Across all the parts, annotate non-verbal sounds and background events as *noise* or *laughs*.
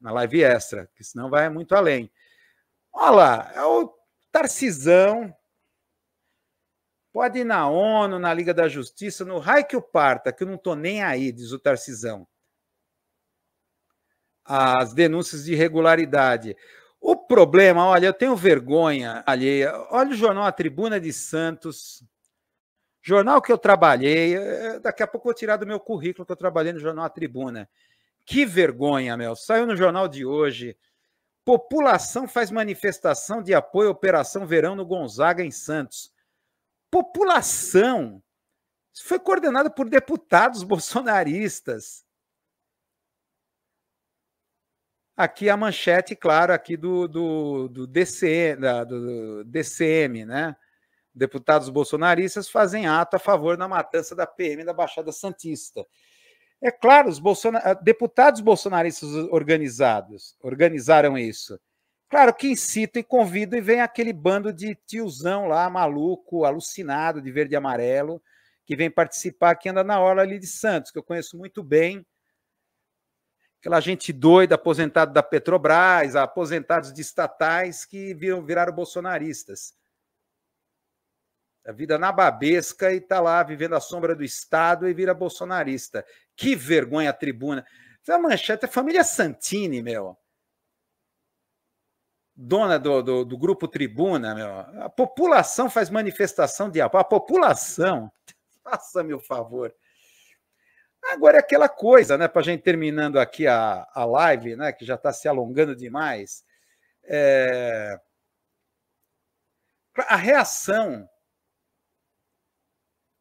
na live extra, que senão vai muito além. Olha lá, é o Tarcisão. Pode ir na ONU, na Liga da Justiça, no raio que o parta, que eu não estou nem aí, diz o Tarcisão. As denúncias de irregularidade. O problema, olha, eu tenho vergonha alheia. Olha o jornal A Tribuna de Santos, jornal que eu trabalhei. Eh, daqui a pouco eu vou tirar do meu currículo que eu trabalhei no jornal A Tribuna. Que vergonha, meu. Saiu no jornal de hoje. População faz manifestação de apoio à Operação Verão no Gonzaga, em Santos. População! Isso foi coordenado por deputados bolsonaristas. Aqui a manchete, claro, aqui do, do, do, DC, da, do DCM, né? Deputados bolsonaristas fazem ato a favor da matança da PM da Baixada Santista. É claro, os ah, deputados bolsonaristas organizados organizaram isso. Claro que incita e convida e vem aquele bando de tiozão lá, maluco, alucinado, de verde e amarelo, que vem participar, que anda na hora ali de Santos, que eu conheço muito bem. Aquela gente doida, aposentado da Petrobras, aposentados de estatais que viram, viraram bolsonaristas. A vida na babesca e está lá vivendo a sombra do Estado e vira bolsonarista. Que vergonha a tribuna. A manchete é família Santini, meu. Dona do, do, do grupo Tribuna, meu. A população faz manifestação de apoio. A população, *laughs* faça-me o favor. Agora é aquela coisa, né? Para a gente terminando aqui a, a live, né? Que já está se alongando demais. É... A reação.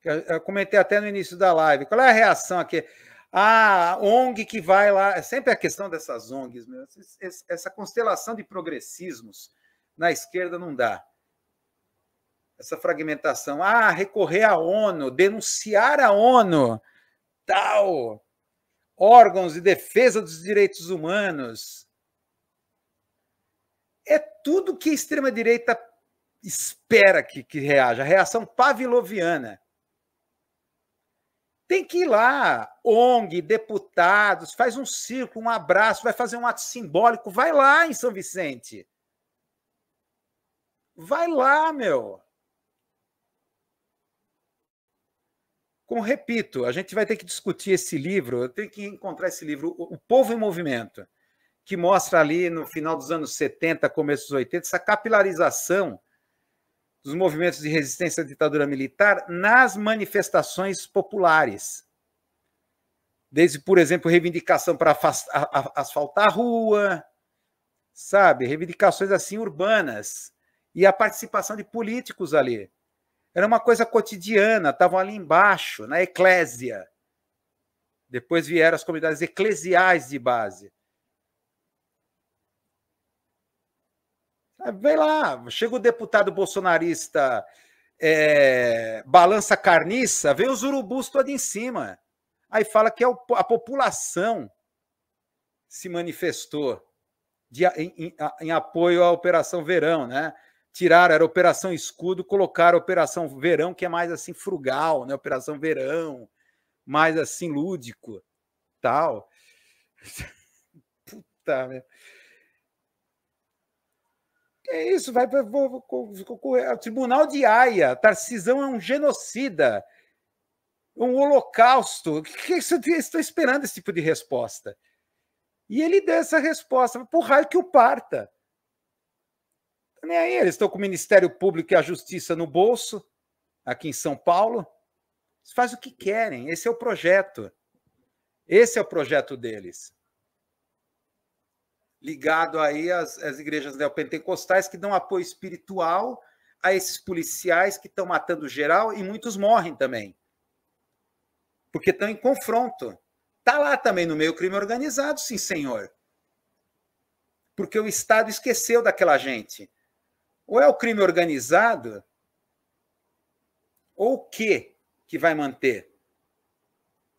Eu comentei até no início da live. Qual é a reação aqui? a ONG que vai lá. É sempre a questão dessas ONGs, meu. Essa constelação de progressismos na esquerda não dá. Essa fragmentação. Ah, recorrer à ONU, denunciar a ONU, tal. Órgãos de defesa dos direitos humanos. É tudo que a extrema-direita espera que, que reaja. A reação pavloviana. Tem que ir lá, ONG, deputados, faz um círculo, um abraço, vai fazer um ato simbólico, vai lá em São Vicente. Vai lá, meu. Como repito, a gente vai ter que discutir esse livro, eu tenho que encontrar esse livro, O Povo em Movimento, que mostra ali no final dos anos 70, começo dos 80, essa capilarização dos movimentos de resistência à ditadura militar nas manifestações populares. Desde, por exemplo, reivindicação para asfaltar a rua, sabe? Reivindicações assim urbanas e a participação de políticos ali. Era uma coisa cotidiana, estavam ali embaixo, na eclésia. Depois vieram as comunidades eclesiais de base. Ah, vem lá, chega o deputado bolsonarista, é, balança carniça, vem os urubus todo em cima. Aí fala que é a população se manifestou de, em, em, em, apoio à Operação Verão, né? Tiraram, era Operação Escudo, colocaram Operação Verão, que é mais assim frugal, né? Operação Verão, mais assim lúdico, tal. *laughs* Puta, meu. É isso, vai para o Tribunal de Haia. Tarcisão é um genocida, um holocausto. O que, que é estou esperando esse tipo de resposta? E ele deu essa resposta, por raio que o parta. Tá nem aí, eles estão com o Ministério Público e a Justiça no bolso, aqui em São Paulo. Faz fazem o que querem, esse é o projeto. Esse é o projeto deles ligado aí às, às igrejas neopentecostais que dão apoio espiritual a esses policiais que estão matando geral e muitos morrem também. Porque estão em confronto. Está lá também no meio crime organizado, sim, senhor. Porque o Estado esqueceu daquela gente. Ou é o crime organizado, ou o que que vai manter?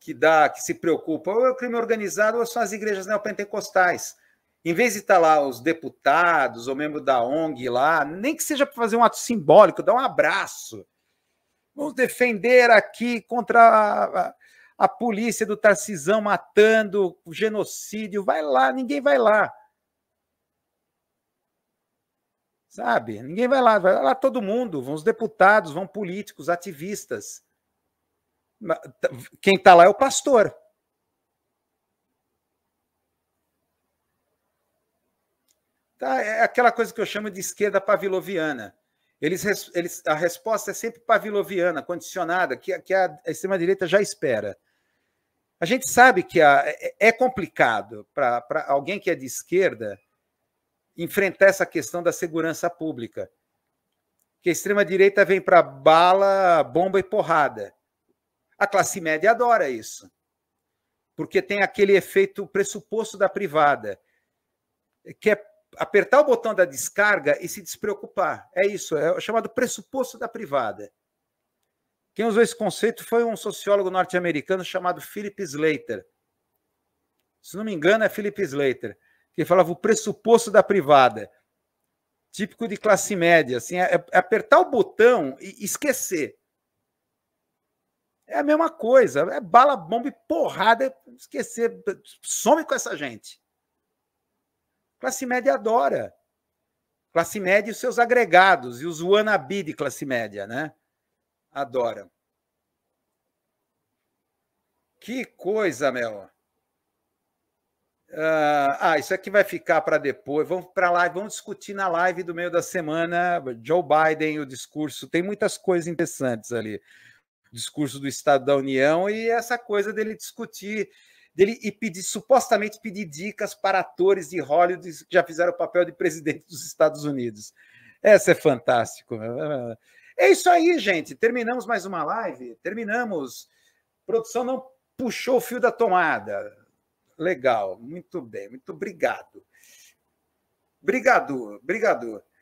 Que dá, que se preocupa. Ou é o crime organizado, ou são as igrejas neopentecostais em vez de estar tá lá os deputados ou membro da ONG lá, nem que seja para fazer um ato simbólico, dar um abraço. Vamos defender aqui contra a, a, a polícia do Tarcisão matando, genocídio. Vai lá, ninguém vai lá. Sabe? Ninguém vai lá, vai lá todo mundo, vão os deputados, vão políticos, ativistas. Quem está lá é o pastor. Tá? É aquela coisa que eu chamo de esquerda pavloviana. Eles, eles, a resposta é sempre pavloviana, condicionada, que, que a, a extrema-direita já espera. A gente sabe que a, é, é, é complicado para alguém que é de esquerda enfrentar essa questão da segurança pública. Que a extrema-direita vem para bala, bomba e porrada. A classe média adora isso, porque tem aquele efeito pressuposto da privada, que é apertar o botão da descarga e se despreocupar. É isso, é o chamado pressuposto da privada. Quem usou esse conceito foi um sociólogo norte-americano chamado Philip Slater. Se não me engano, é Philip Slater, que falava o pressuposto da privada, típico de classe média, assim, é, é apertar o botão e esquecer. É a mesma coisa, é bala, bomba e porrada, esquecer, some com essa gente. Classe média adora. Classe média e seus agregados, e os wannabe de classe média, né? Adora. Que coisa, Mel. Ah, ah, isso aqui vai ficar para depois. Vamos para lá, vamos discutir na live do meio da semana. Joe Biden, o discurso. Tem muitas coisas interessantes ali. O discurso do Estado da União e essa coisa dele discutir dele e pedir, supostamente pedir dicas para atores de Hollywood que já fizeram o papel de presidente dos Estados Unidos. Essa é fantástico. É isso aí, gente. Terminamos mais uma live. Terminamos. A produção não puxou o fio da tomada. Legal. Muito bem. Muito obrigado. Obrigado. Obrigado.